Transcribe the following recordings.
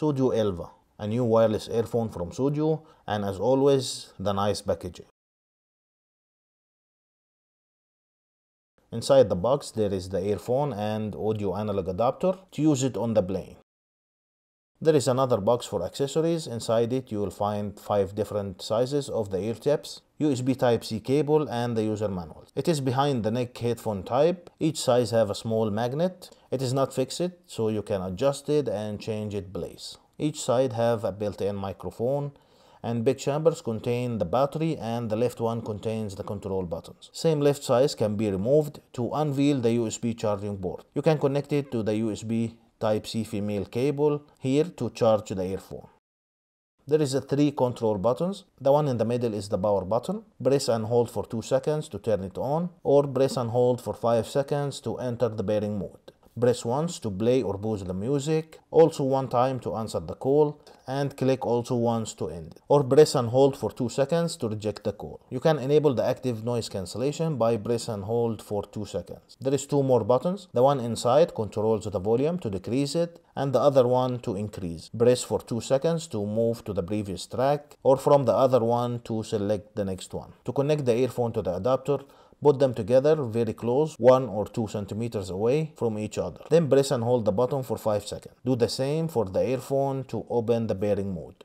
Studio Elva, a new wireless earphone from Studio, and as always, the nice packaging. Inside the box there is the earphone and audio analog adapter to use it on the plane. There is another box for accessories. Inside it, you will find five different sizes of the ear tips, USB Type-C cable, and the user manual. It is behind the neck headphone type. Each size have a small magnet. It is not fixed, so you can adjust it and change its place. Each side have a built-in microphone and big chambers contain the battery and the left one contains the control buttons. Same left size can be removed to unveil the USB charging board. You can connect it to the USB Type-C female cable here to charge the earphone. There is a three control buttons. The one in the middle is the power button. Press and hold for 2 seconds to turn it on or press and hold for 5 seconds to enter the bearing mode. Press once to play or pause the music, also one time to answer the call, and click also once to end it. Or press and hold for 2 seconds to reject the call. You can enable the active noise cancellation by press and hold for 2 seconds. There is two more buttons. The one inside controls the volume to decrease it and the other one to increase. Press for 2 seconds to move to the previous track or from the other one to select the next one. To connect the earphone to the adapter, Put them together very close, 1 or 2 centimeters away from each other. Then press and hold the button for 5 seconds. Do the same for the earphone to open the pairing mode.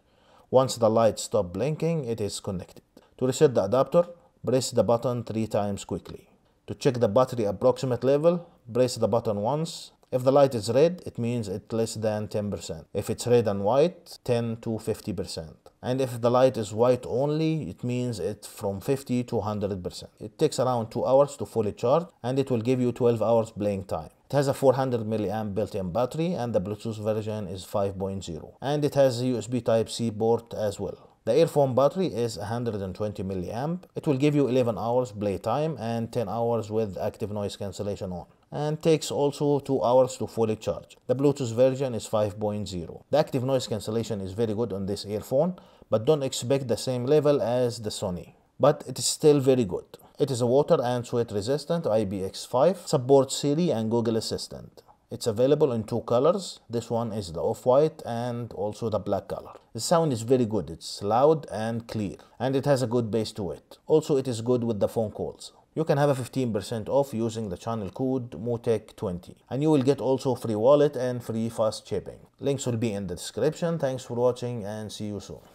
Once the lights stop blinking, it is connected. To reset the adapter, press the button 3 times quickly. To check the battery approximate level, press the button once if the light is red, it means it's less than 10%. If it's red and white, 10 to 50%. And if the light is white only, it means it's from 50 to 100%. It takes around 2 hours to fully charge and it will give you 12 hours playing time. It has a 400 milliamp built-in battery and the Bluetooth version is 5.0 and it has a USB Type-C port as well. The earphone battery is 120 milliamp. It will give you 11 hours play time and 10 hours with active noise cancellation on and takes also 2 hours to fully charge. The Bluetooth version is 5.0. The active noise cancellation is very good on this earphone, but don't expect the same level as the Sony. But it is still very good. It is a water and sweat resistant IPX5, supports Siri and Google Assistant. It's available in two colors. This one is the off-white and also the black color. The sound is very good. It's loud and clear and it has a good bass to it. Also, it is good with the phone calls you can have a 15% off using the channel code MOTEC20 and you will get also free wallet and free fast shipping. Links will be in the description. Thanks for watching and see you soon.